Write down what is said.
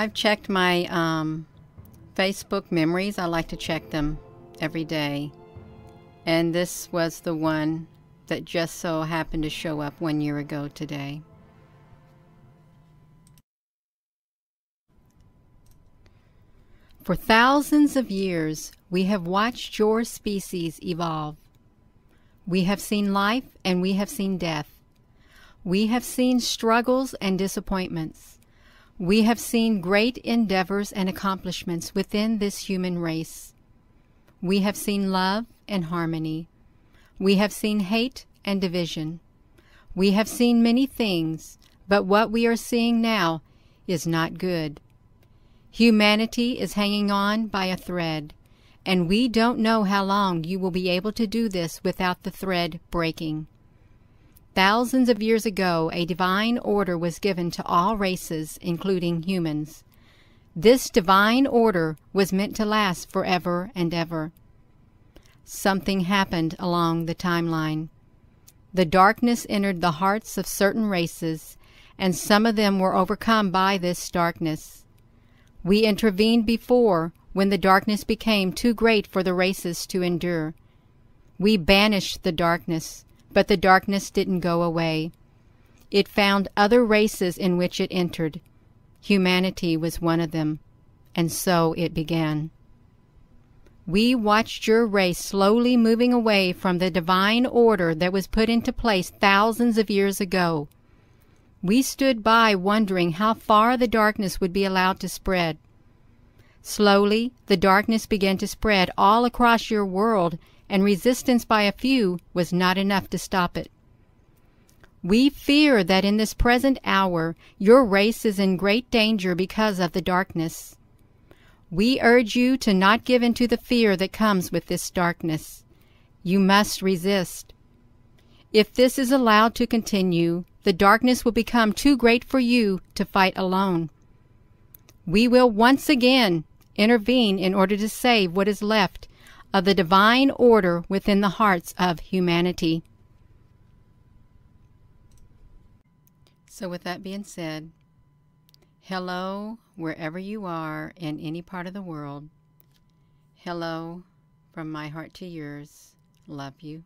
I've checked my um, Facebook memories. I like to check them every day. And this was the one that just so happened to show up one year ago today. For thousands of years, we have watched your species evolve. We have seen life and we have seen death. We have seen struggles and disappointments. We have seen great endeavors and accomplishments within this human race. We have seen love and harmony. We have seen hate and division. We have seen many things, but what we are seeing now is not good. Humanity is hanging on by a thread, and we don't know how long you will be able to do this without the thread breaking. Thousands of years ago, a divine order was given to all races, including humans. This divine order was meant to last forever and ever. Something happened along the timeline. The darkness entered the hearts of certain races, and some of them were overcome by this darkness. We intervened before when the darkness became too great for the races to endure. We banished the darkness. But the darkness didn't go away. It found other races in which it entered. Humanity was one of them. And so it began. We watched your race slowly moving away from the divine order that was put into place thousands of years ago. We stood by wondering how far the darkness would be allowed to spread. Slowly, the darkness began to spread all across your world and resistance by a few was not enough to stop it. We fear that in this present hour your race is in great danger because of the darkness. We urge you to not give in to the fear that comes with this darkness. You must resist. If this is allowed to continue, the darkness will become too great for you to fight alone. We will once again intervene in order to save what is left of the divine order within the hearts of humanity. So, with that being said, hello wherever you are in any part of the world. Hello from my heart to yours. Love you.